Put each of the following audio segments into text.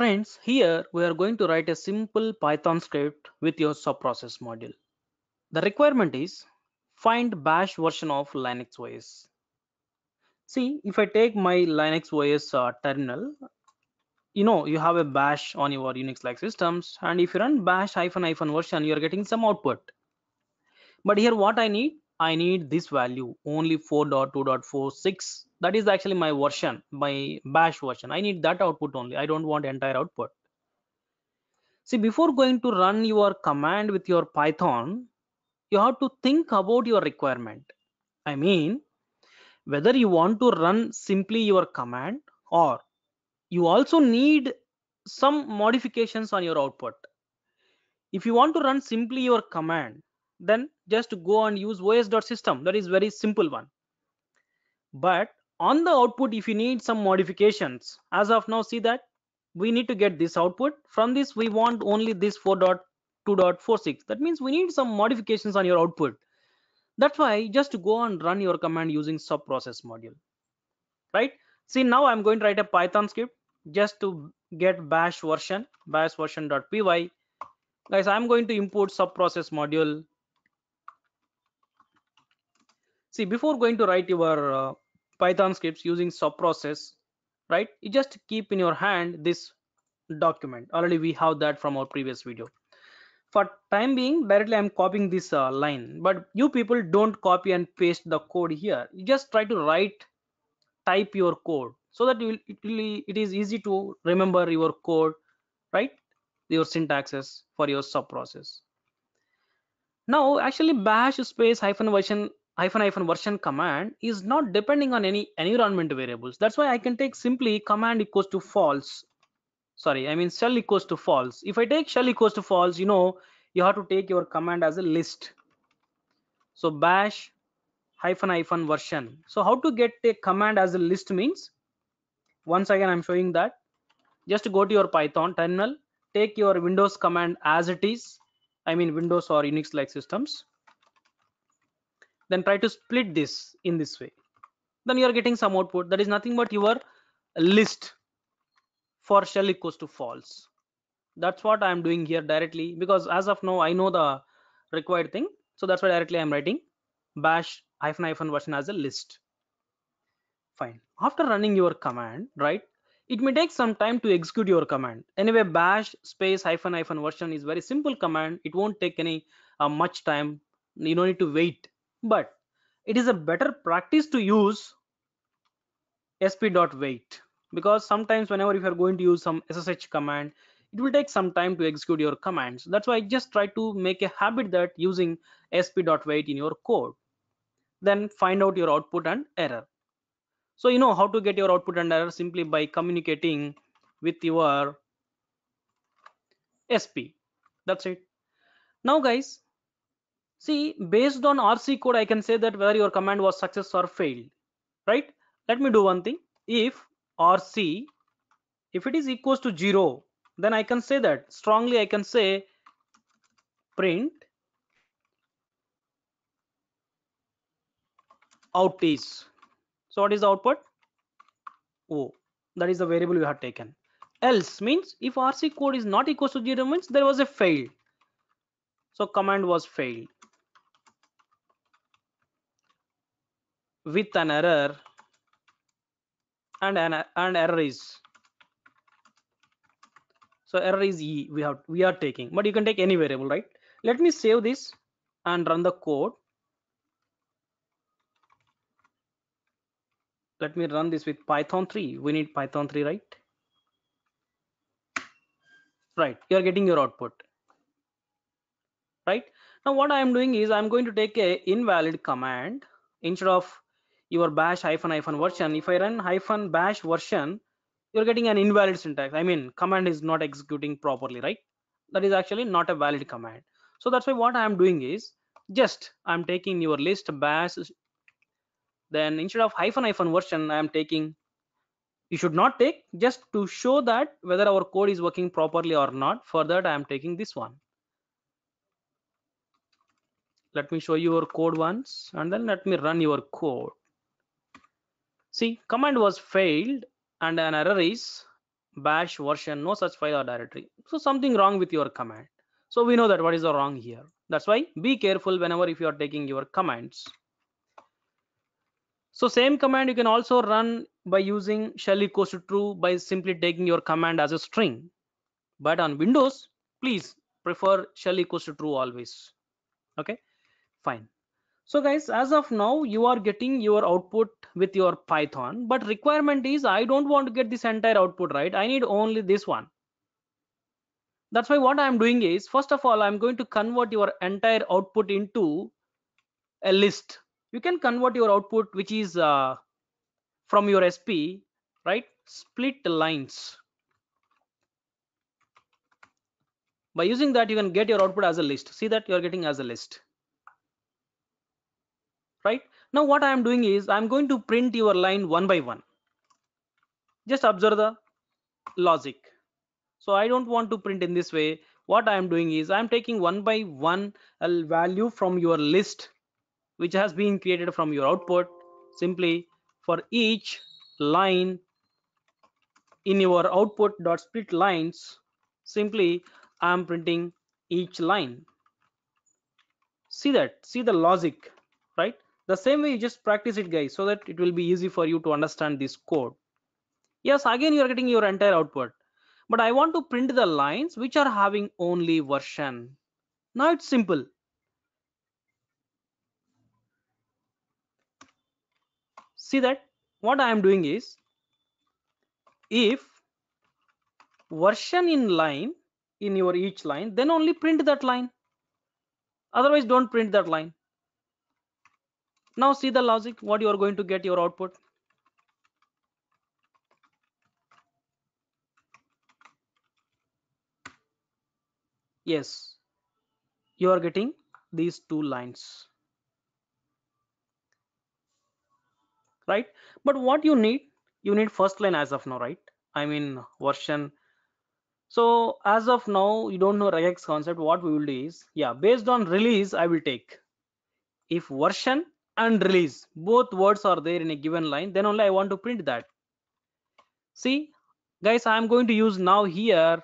Friends, here we are going to write a simple Python script with your subprocess module. The requirement is find bash version of Linux OS. See, if I take my Linux OS uh, terminal, you know, you have a bash on your Unix-like systems. And if you run bash hyphen hyphen version, you're getting some output. But here what I need, I need this value only 4.2.46. That is actually my version, my bash version. I need that output only. I don't want entire output. See, before going to run your command with your Python, you have to think about your requirement. I mean, whether you want to run simply your command or you also need some modifications on your output. If you want to run simply your command, then just go and use os.system that is very simple one but on the output if you need some modifications as of now see that we need to get this output from this we want only this 4.2.46 that means we need some modifications on your output that's why just go and run your command using subprocess module right see now i'm going to write a python script just to get bash version bash version.py guys i'm going to import subprocess module see before going to write your uh, python scripts using subprocess right you just keep in your hand this document already we have that from our previous video for time being directly i'm copying this uh, line but you people don't copy and paste the code here you just try to write type your code so that it, will, it is easy to remember your code right your syntaxes for your subprocess. now actually bash space hyphen version hyphen hyphen version command is not depending on any environment variables. That's why I can take simply command equals to false. Sorry, I mean shell equals to false. If I take shell equals to false, you know, you have to take your command as a list. So bash hyphen hyphen version. So how to get a command as a list means, once again, I'm showing that. Just go to your Python terminal, take your Windows command as it is. I mean Windows or Unix like systems then try to split this in this way then you are getting some output that is nothing but your list for shell equals to false that's what i am doing here directly because as of now i know the required thing so that's why directly i'm writing bash hyphen hyphen version as a list fine after running your command right it may take some time to execute your command anyway bash space hyphen hyphen version is very simple command it won't take any uh, much time you don't need to wait but it is a better practice to use sp.wait because sometimes whenever if you're going to use some ssh command it will take some time to execute your commands that's why I just try to make a habit that using sp.wait in your code then find out your output and error so you know how to get your output and error simply by communicating with your sp that's it now guys See, based on RC code, I can say that whether your command was success or failed, right? Let me do one thing. If RC, if it is equals to zero, then I can say that strongly I can say print out is. So what is the output? O. That is the variable we have taken. Else means if RC code is not equals to zero means there was a fail. So command was failed. with an error and an and error is so error is e we have we are taking but you can take any variable right let me save this and run the code let me run this with python 3 we need python 3 right right you're getting your output right now what i am doing is i'm going to take a invalid command instead of your bash hyphen hyphen version if i run hyphen bash version you're getting an invalid syntax i mean command is not executing properly right that is actually not a valid command so that's why what i am doing is just i'm taking your list bash then instead of hyphen hyphen version i am taking you should not take just to show that whether our code is working properly or not for that i am taking this one let me show you your code once and then let me run your code See, command was failed and an error is bash version, no such file or directory. So something wrong with your command. So we know that what is wrong here. That's why be careful whenever if you are taking your commands. So same command you can also run by using shell equals to true by simply taking your command as a string. But on Windows, please prefer shell equals to true always. Okay, fine. So guys, as of now, you are getting your output with your Python, but requirement is I don't want to get this entire output, right? I need only this one. That's why what I'm doing is, first of all, I'm going to convert your entire output into a list. You can convert your output, which is uh, from your SP, right? Split lines. By using that, you can get your output as a list. See that you're getting as a list right now what i am doing is i'm going to print your line one by one just observe the logic so i don't want to print in this way what i am doing is i am taking one by one a uh, value from your list which has been created from your output simply for each line in your output dot split lines simply i'm printing each line see that see the logic the same way you just practice it guys so that it will be easy for you to understand this code yes again you are getting your entire output but i want to print the lines which are having only version now it's simple see that what i am doing is if version in line in your each line then only print that line otherwise don't print that line now see the logic what you are going to get your output yes you are getting these two lines right but what you need you need first line as of now right i mean version so as of now you don't know regex concept what we will do is yeah based on release i will take if version and release both words are there in a given line then only i want to print that see guys i'm going to use now here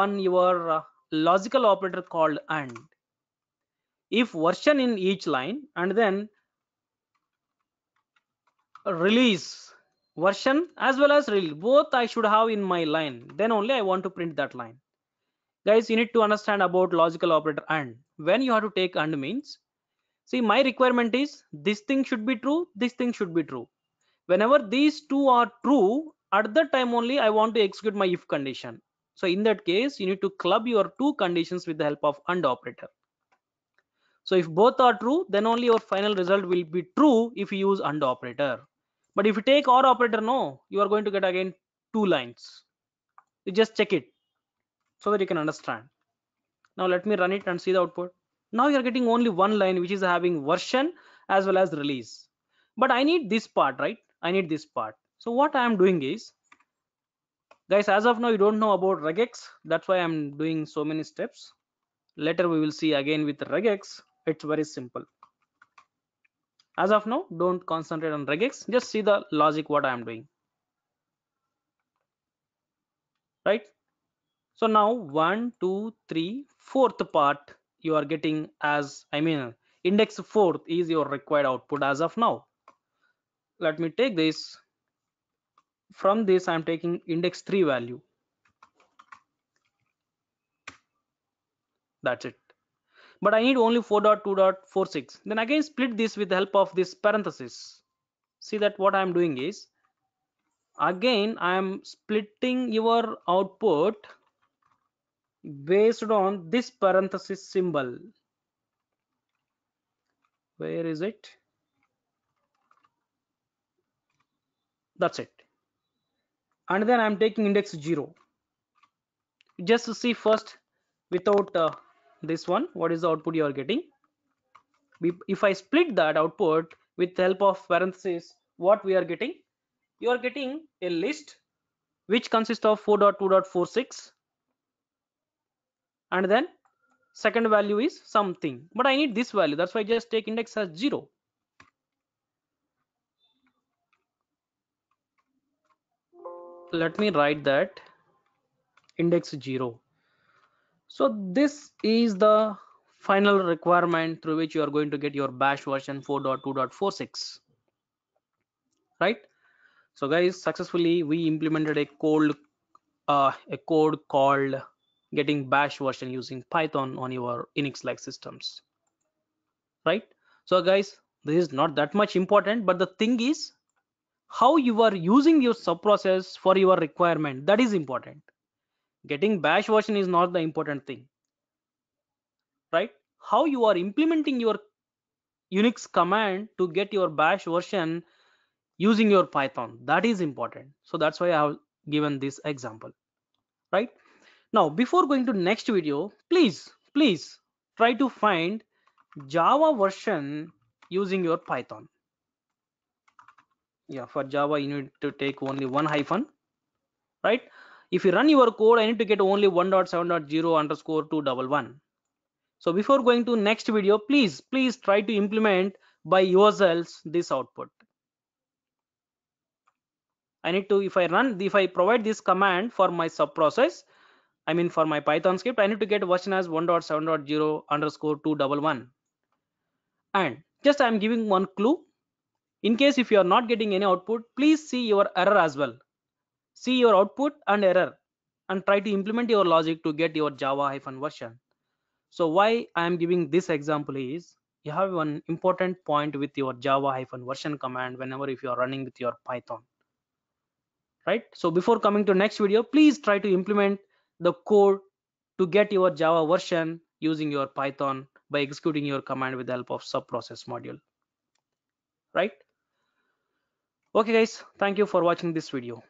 one your uh, logical operator called and if version in each line and then release version as well as release both i should have in my line then only i want to print that line guys you need to understand about logical operator and when you have to take and means see my requirement is this thing should be true this thing should be true whenever these two are true at that time only i want to execute my if condition so in that case you need to club your two conditions with the help of and operator so if both are true then only your final result will be true if you use and operator but if you take or operator no you are going to get again two lines you just check it so that you can understand now let me run it and see the output now you're getting only one line which is having version as well as release but i need this part right i need this part so what i am doing is guys as of now you don't know about regex that's why i'm doing so many steps later we will see again with regex it's very simple as of now don't concentrate on regex just see the logic what i am doing right so now one two three fourth part you are getting as i mean index fourth is your required output as of now let me take this from this i'm taking index 3 value that's it but i need only 4.2.46 then again split this with the help of this parenthesis see that what i'm doing is again i am splitting your output based on this parenthesis symbol where is it that's it and then i'm taking index 0 just to see first without uh, this one what is the output you are getting if i split that output with the help of parentheses what we are getting you are getting a list which consists of 4.2.46 and then second value is something but i need this value that's why i just take index as 0 let me write that index 0 so this is the final requirement through which you are going to get your bash version 4.2.46 right so guys successfully we implemented a code, uh, a code called getting bash version using python on your unix like systems right so guys this is not that much important but the thing is how you are using your subprocess for your requirement that is important getting bash version is not the important thing right how you are implementing your unix command to get your bash version using your python that is important so that's why i have given this example right now before going to next video please please try to find java version using your python yeah for java you need to take only one hyphen right if you run your code i need to get only 1.7.0 underscore 211 so before going to next video please please try to implement by yourselves this output i need to if i run if i provide this command for my sub process I mean for my Python script, I need to get version as 1.7.0 underscore 211. And just I'm giving one clue. In case if you are not getting any output, please see your error as well. See your output and error and try to implement your logic to get your Java hyphen version. So why I am giving this example is you have one important point with your Java hyphen version command whenever if you are running with your Python. Right. So before coming to next video, please try to implement the code to get your Java version using your Python by executing your command with the help of subprocess module. Right? Okay guys, thank you for watching this video.